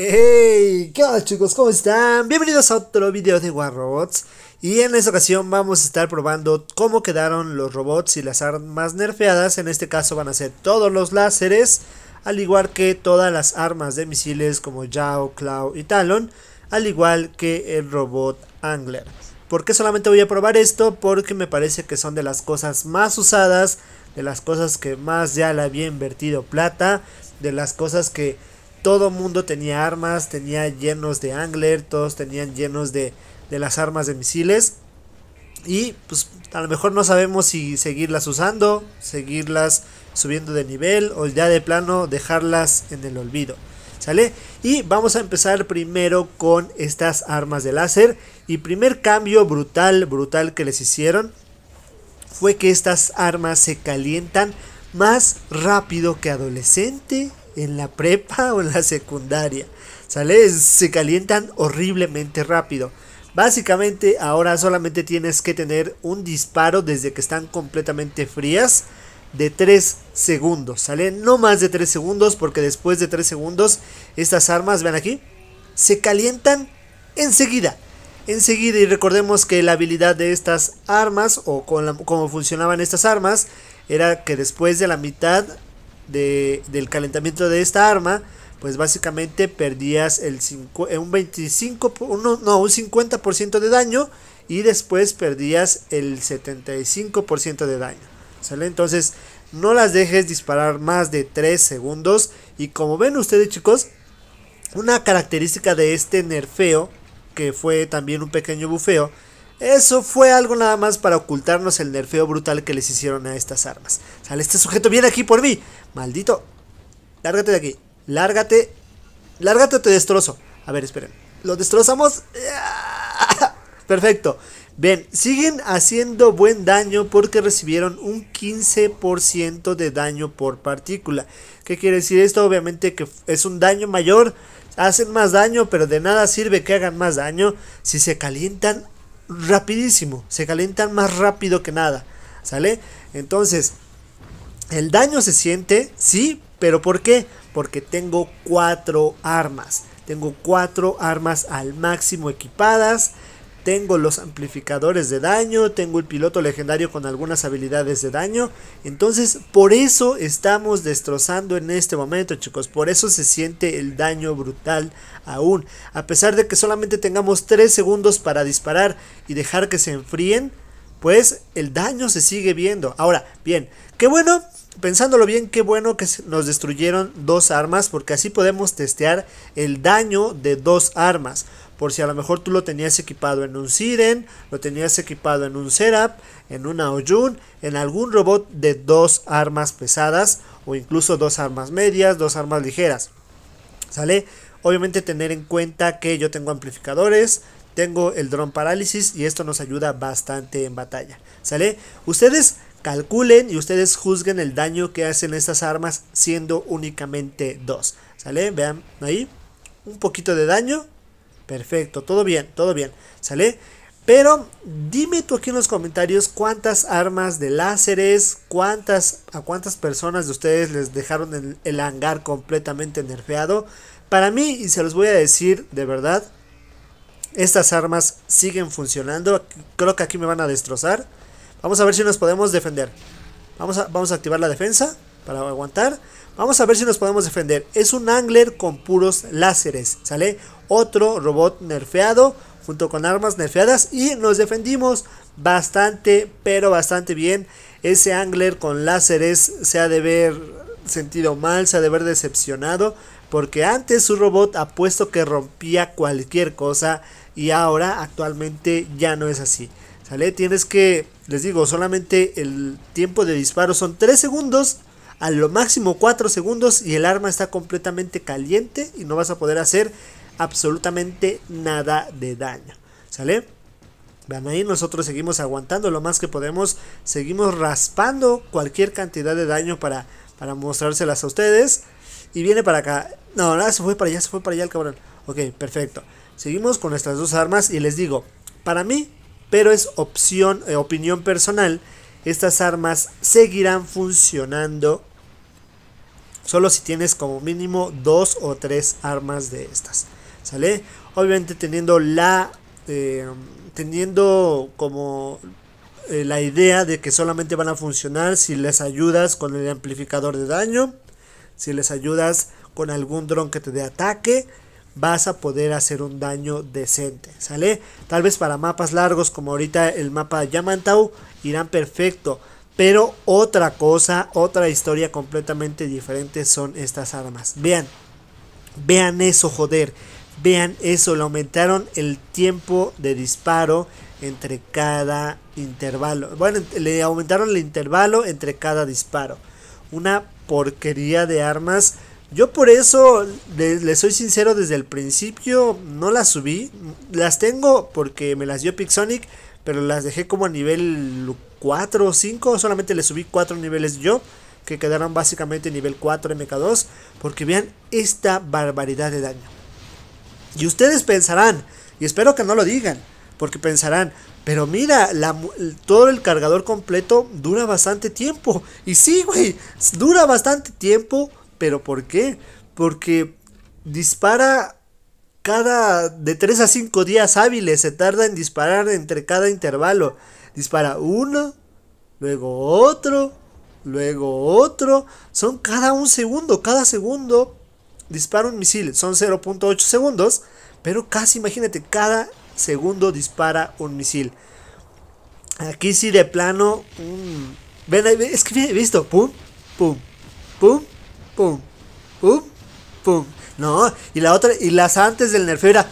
¡Hey! ¿Qué tal chicos? ¿Cómo están? Bienvenidos a otro video de War Robots Y en esta ocasión vamos a estar probando cómo quedaron los robots y las armas nerfeadas En este caso van a ser todos los láseres Al igual que todas las armas de misiles como Yao, Claw y Talon Al igual que el robot Angler ¿Por qué solamente voy a probar esto? Porque me parece que son de las cosas más usadas De las cosas que más ya le había invertido plata De las cosas que todo mundo tenía armas, tenía llenos de angler, todos tenían llenos de, las armas de misiles. Y pues a lo mejor no sabemos si seguirlas usando, seguirlas subiendo de nivel o ya de plano dejarlas en el olvido. ¿Sale? Y vamos a empezar primero con estas armas de láser. Y primer cambio brutal, brutal que les hicieron fue que estas armas se calientan más rápido que adolescente en la prepa o en la secundaria. ¿Sale? Se calientan horriblemente rápido. Básicamente ahora solamente tienes que tener un disparo desde que están completamente frías de 3 segundos, ¿sale? No más de 3 segundos porque después de 3 segundos estas armas, ven aquí, se calientan enseguida. Enseguida y recordemos que la habilidad de estas armas o con como funcionaban estas armas era que después de la mitad del calentamiento de esta arma, pues básicamente perdías el eh, un 25, no, un 50% de daño y después perdías el 75% de daño. Entonces, no las dejes disparar más de 3 segundos. Y como ven ustedes, chicos, una característica de este nerfeo, que fue también un pequeño bufeo, eso fue algo nada más para ocultarnos el nerfeo brutal que les hicieron a estas armas. Sale, este sujeto viene aquí por mí. Maldito. Lárgate de aquí. Lárgate. Lárgate o te destrozo. A ver, esperen. Lo destrozamos. Perfecto. Ven, siguen haciendo buen daño porque recibieron un 15% de daño por partícula. ¿Qué quiere decir esto? Obviamente que es un daño mayor. Hacen más daño, pero de nada sirve que hagan más daño si se calientan rapidísimo, se calientan más rápido que nada, ¿sale? Entonces, el daño se siente, sí, pero ¿por qué? Porque tengo cuatro armas, tengo cuatro armas al máximo equipadas, tengo los amplificadores de daño, tengo el piloto legendario con algunas habilidades de daño. Entonces, por eso estamos destrozando en este momento, chicos. Por eso se siente el daño brutal aún. A pesar de que solamente tengamos 3 segundos para disparar y dejar que se enfríen, pues el daño se sigue viendo. Ahora, bien, qué bueno pensándolo bien, qué bueno que nos destruyeron dos armas, porque así podemos testear el daño de dos armas por si a lo mejor tú lo tenías equipado en un Siren, lo tenías equipado en un setup, en una Oyun, en algún robot de dos armas pesadas o incluso dos armas medias, dos armas ligeras. ¿Sale? Obviamente tener en cuenta que yo tengo amplificadores, tengo el drone parálisis y esto nos ayuda bastante en batalla. ¿Sale? Ustedes calculen y ustedes juzguen el daño que hacen estas armas siendo únicamente dos. ¿Sale? Vean ahí. Un poquito de daño Perfecto, todo bien, todo bien, ¿sale? Pero dime tú aquí en los comentarios cuántas armas de láseres, cuántas, a cuántas personas de ustedes les dejaron el, el hangar completamente nerfeado. Para mí, y se los voy a decir de verdad, estas armas siguen funcionando. Creo que aquí me van a destrozar. Vamos a ver si nos podemos defender. Vamos a, vamos a activar la defensa para aguantar. Vamos a ver si nos podemos defender. Es un angler con puros láseres, ¿sale? otro robot nerfeado junto con armas nerfeadas y nos defendimos bastante, pero bastante bien. Ese angler con láseres se ha de ver sentido mal, se ha de ver decepcionado, porque antes su robot apuesto que rompía cualquier cosa y ahora actualmente ya no es así. ¿Sale? Tienes que, les digo, solamente el tiempo de disparo son 3 segundos, a lo máximo 4 segundos y el arma está completamente caliente y no vas a poder hacer absolutamente nada de daño. ¿Sale? Vean ahí, nosotros seguimos aguantando lo más que podemos, seguimos raspando cualquier cantidad de daño para, para mostrárselas a ustedes. Y viene para acá. No, se fue para allá, se fue para allá el cabrón. Ok, perfecto. Seguimos con nuestras dos armas y les digo, para mí, pero es opción, eh, opinión personal, estas armas seguirán funcionando solo si tienes como mínimo dos o tres armas de estas. ¿Sale? Obviamente teniendo la... Eh, teniendo como eh, la idea de que solamente van a funcionar si les ayudas con el amplificador de daño, si les ayudas con algún dron que te dé ataque, vas a poder hacer un daño decente, ¿sale? Tal vez para mapas largos como ahorita el mapa Yamantau irán perfecto, pero otra cosa, otra historia completamente diferente son estas armas. Vean, vean eso, joder. Vean eso, le aumentaron el tiempo de disparo entre cada intervalo. Bueno, le aumentaron el intervalo entre cada disparo. Una porquería de armas. Yo por eso, les le soy sincero, desde el principio no las subí. Las tengo porque me las dio Pixonic, pero las dejé como a nivel 4 o 5. Solamente le subí 4 niveles yo, que quedaron básicamente nivel 4 MK2. Porque vean esta barbaridad de daño. Y ustedes pensarán, y espero que no lo digan, porque pensarán, pero mira, todo el cargador completo dura bastante tiempo. Y sí, güey, dura bastante tiempo, pero ¿por qué? Porque dispara cada de 3 a 5 días hábiles, se tarda en disparar entre cada intervalo. Dispara uno, luego otro, luego otro. Son cada un segundo, cada segundo dispara un misil, son 0.8 segundos, pero casi imagínate, cada segundo dispara un misil. Aquí sí de plano, mmm, ven, es que he visto, pum, pum, pum, pum, pum, pum. No, y la otra, y las antes del nerfeo era...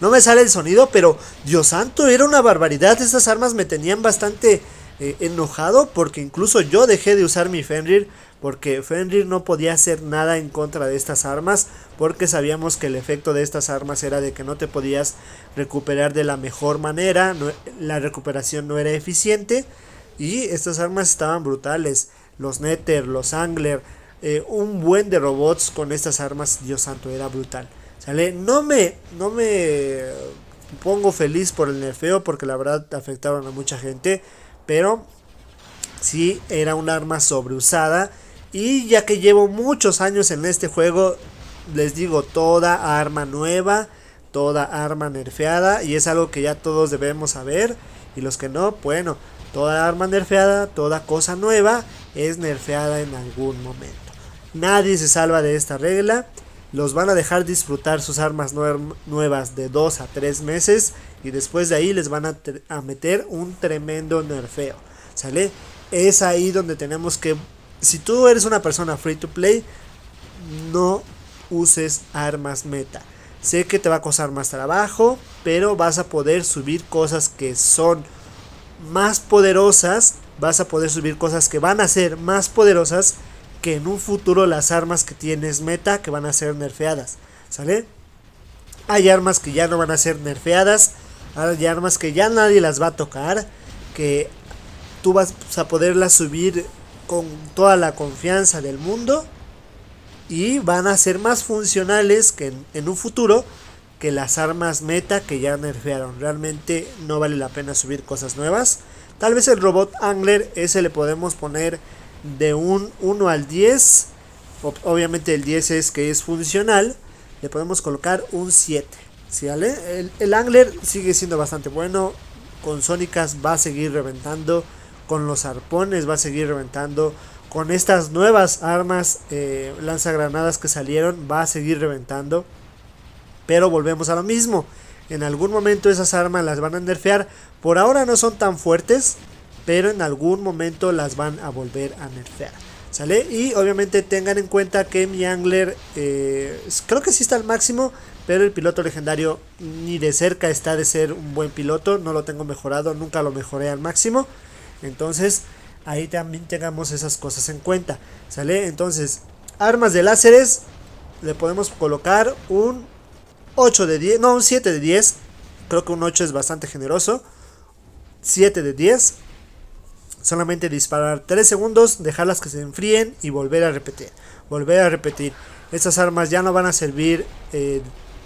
No me sale el sonido, pero Dios santo, era una barbaridad. Estas armas me tenían bastante eh, enojado porque incluso yo dejé de usar mi Fenrir porque Fenrir no podía hacer nada en contra de estas armas porque sabíamos que el efecto de estas armas era de que no te podías recuperar de la mejor manera, la recuperación no era eficiente y estas armas estaban brutales, los Nether, los Angler, eh, un buen de robots con estas armas, Dios santo, era brutal. ¿Sale? No me no me pongo feliz por el nerfeo porque la verdad afectaron a mucha gente. Pero sí era un arma sobreusada. Y ya que llevo muchos años en este juego, les digo, toda arma nueva, toda arma nerfeada, y es algo que ya todos debemos saber, y los que no, bueno, toda arma nerfeada, toda cosa nueva es nerfeada en algún momento. Nadie se salva de esta regla los van a dejar disfrutar sus armas nuevas de 2 a 3 meses y después de ahí les van a, a, meter un tremendo nerfeo. ¿Sale? Es ahí donde tenemos que... Si tú eres una persona free to play, no uses armas meta. Sé que te va a costar más trabajo, pero vas a poder subir cosas que son más poderosas. Vas a poder subir cosas que van a ser más poderosas que en un futuro las armas que tienes meta que van a ser nerfeadas, ¿sale? Hay armas que ya no van a ser nerfeadas, hay armas que ya nadie las va a tocar, que tú vas a poderlas subir con toda la confianza del mundo y van a ser más funcionales que en, en un futuro que las armas meta que ya nerfearon. Realmente no vale la pena subir cosas nuevas. Tal vez el robot angler ese le podemos poner de un 1 al 10. Obviamente el 10 es que es funcional. Le podemos colocar un 7. el, el, Angler sigue siendo bastante bueno. Con Sónicas va a seguir reventando. Con los arpones va a seguir reventando. Con estas nuevas armas eh, lanzagranadas que salieron va a seguir reventando. Pero volvemos a lo mismo. En algún momento esas armas las van a nerfear. Por ahora no son tan fuertes pero en algún momento las van a volver a nerfear. ¿Sale? Y obviamente tengan en cuenta que mi angler eh, creo que sí está al máximo, pero el piloto legendario ni de cerca está de ser un buen piloto, no lo tengo mejorado, nunca lo mejoré al máximo. Entonces, ahí también tengamos esas cosas en cuenta. ¿Sale? Entonces, armas de láseres, le podemos colocar un 8 de 10, no, un 7 de 10. Creo que un 8 es bastante generoso. 7 de 10. Solamente disparar 3 segundos, dejarlas que se enfríen y volver a repetir. Volver a repetir. Estas armas ya no van a servir eh,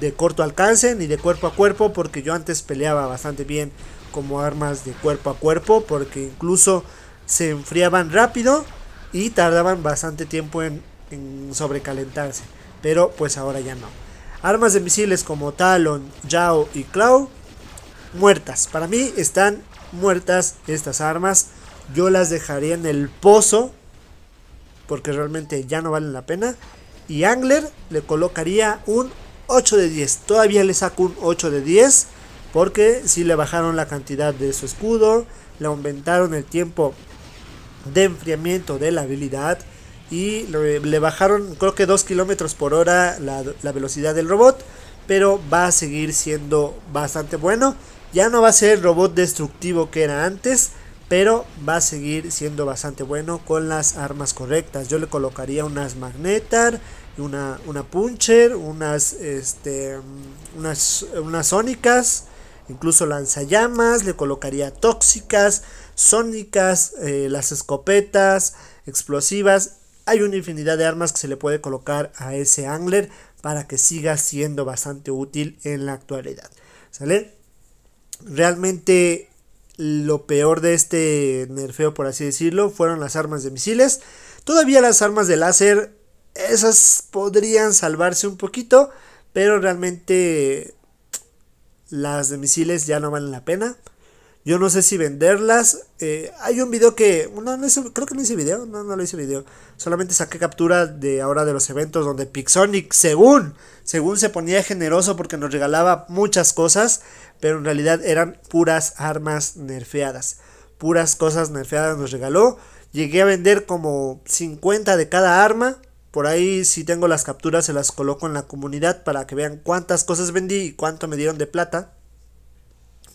de corto alcance ni de cuerpo a cuerpo porque yo antes peleaba bastante bien como armas de cuerpo a cuerpo porque incluso se enfriaban rápido y tardaban bastante tiempo en, sobrecalentarse. Pero pues ahora ya no. Armas de misiles como Talon, Yao y Clau. muertas. Para mí están muertas estas armas. Yo las dejaría en el pozo. Porque realmente ya no valen la pena. Y Angler le colocaría un 8 de 10. Todavía le saco un 8 de 10. Porque si le bajaron la cantidad de su escudo. Le aumentaron el tiempo de enfriamiento de la habilidad. Y le bajaron creo que 2 kilómetros por hora la, la velocidad del robot. Pero va a seguir siendo bastante bueno. Ya no va a ser el robot destructivo que era antes pero va a seguir siendo bastante bueno con las armas correctas. Yo le colocaría unas Magnetar, una, una Puncher, unas, este, unas, unas Sónicas, incluso lanzallamas, le colocaría tóxicas, sónicas, eh, las escopetas, explosivas. Hay una infinidad de armas que se le puede colocar a ese Angler para que siga siendo bastante útil en la actualidad. ¿Sale? Realmente lo peor de este nerfeo, por así decirlo, fueron las armas de misiles. Todavía las armas de láser, esas podrían salvarse un poquito, pero realmente las de misiles ya no valen la pena. Yo no sé si venderlas. Eh, hay un video que. creo que no hice video. No, no lo hice video. Solamente saqué captura de ahora de los eventos donde Pixonic, según, según se ponía generoso porque nos regalaba muchas cosas. Pero en realidad eran puras armas nerfeadas. Puras cosas nerfeadas nos regaló. Llegué a vender como 50 de cada arma. Por ahí si tengo las capturas se las coloco en la comunidad para que vean cuántas cosas vendí y cuánto me dieron de plata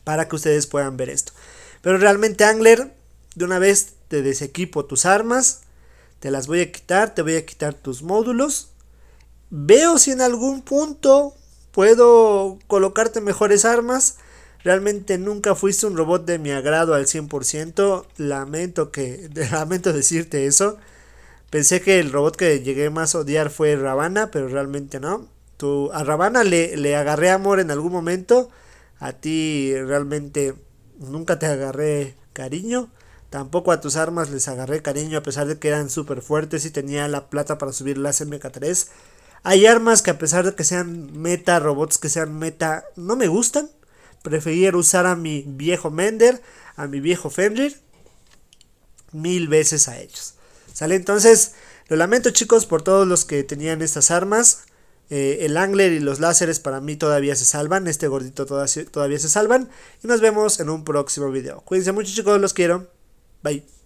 para que ustedes puedan ver esto. Pero realmente Angler, de una vez te desequipo tus armas, te las voy a quitar, te voy a quitar tus módulos. Veo si en algún punto puedo colocarte mejores armas. Realmente nunca fuiste un robot de mi agrado al 100%. Lamento que lamento decirte eso. Pensé que el robot que llegué más a odiar fue Ravana, pero realmente no. Tu, a Ravana le, le agarré amor en algún momento, a ti realmente nunca te agarré cariño. Tampoco a tus armas les agarré cariño a pesar de que eran súper fuertes y tenía la plata para subir las MK3. Hay armas que a pesar de que sean meta, robots que sean meta, no me gustan. Preferir usar a mi viejo Mender, a mi viejo Fenrir, mil veces a ellos. ¿Sale? Entonces, lo lamento chicos por todos los que tenían estas armas. Eh, el Angler y los láseres para mí todavía se salvan. Este gordito todavía se salvan. Y nos vemos en un próximo video. Cuídense mucho chicos, los quiero. Bye.